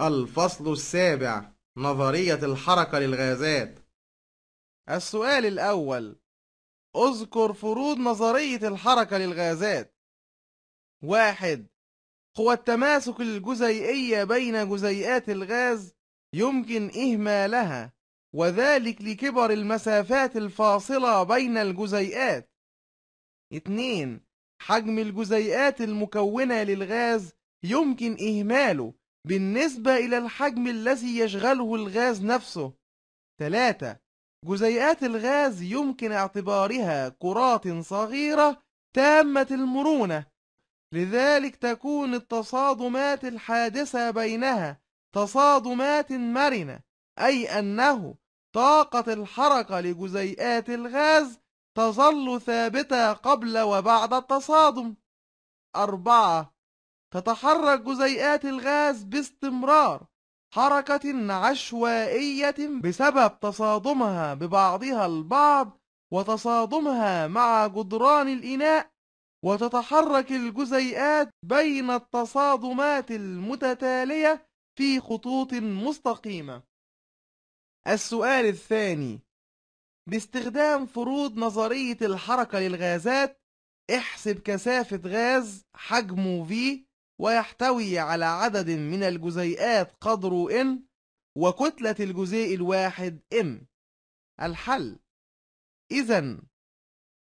الفصل السابع نظرية الحركة للغازات السؤال الأول اذكر فروض نظرية الحركة للغازات واحد قوى التماسك الجزيئية بين جزيئات الغاز يمكن إهمالها وذلك لكبر المسافات الفاصلة بين الجزيئات اثنين حجم الجزيئات المكونة للغاز يمكن إهماله بالنسبة إلى الحجم الذي يشغله الغاز نفسه 3. جزيئات الغاز يمكن اعتبارها كرات صغيرة تامة المرونة لذلك تكون التصادمات الحادثة بينها تصادمات مرنة أي أنه طاقة الحركة لجزيئات الغاز تظل ثابتة قبل وبعد التصادم أربعة تتحرك جزيئات الغاز باستمرار حركة عشوائية بسبب تصادمها ببعضها البعض وتصادمها مع جدران الإناء وتتحرك الجزيئات بين التصادمات المتتالية في خطوط مستقيمة السؤال الثاني باستخدام فروض نظرية الحركة للغازات احسب كثافة غاز حجمه V ويحتوي على عدد من الجزيئات قدره n وكتلة الجزيء الواحد m الحل إذا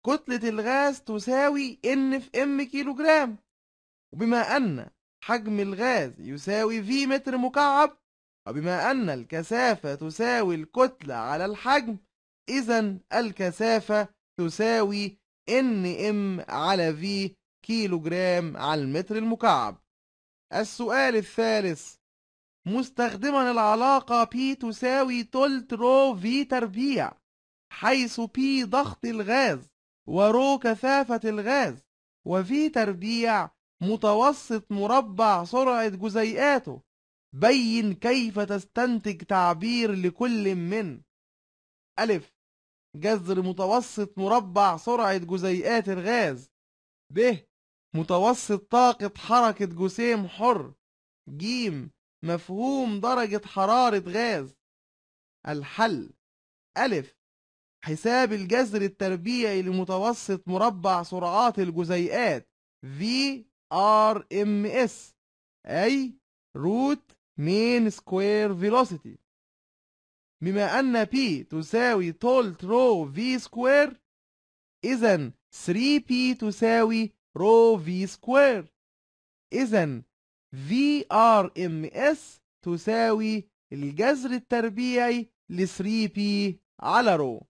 كتلة الغاز تساوي n في m جرام وبما أن حجم الغاز يساوي V متر مكعب وبما أن الكثافة تساوي الكتلة على الحجم إذا الكثافة تساوي NM على V كيلو جرام على المتر المكعب السؤال الثالث مستخدما العلاقة P تساوي تلت رو في تربيع حيث P ضغط الغاز ورو كثافة الغاز وفي تربيع متوسط مربع سرعة جزيئاته بين كيف تستنتج تعبير لكل من ألف جذر متوسط مربع سرعة جزيئات الغاز ب متوسط طاقة حركة جسيم حر ج مفهوم درجة حرارة غاز الحل ألف حساب الجذر التربيعي لمتوسط مربع سرعات الجزيئات VRMS أي روت مين سكوير فيلوسيتي بما أن P تساوي طولت رو V سكوير إذا 3P تساوي رو في سكوير إذا في ار ام اس تساوي الجذر التربيعي ل 3 بي على رو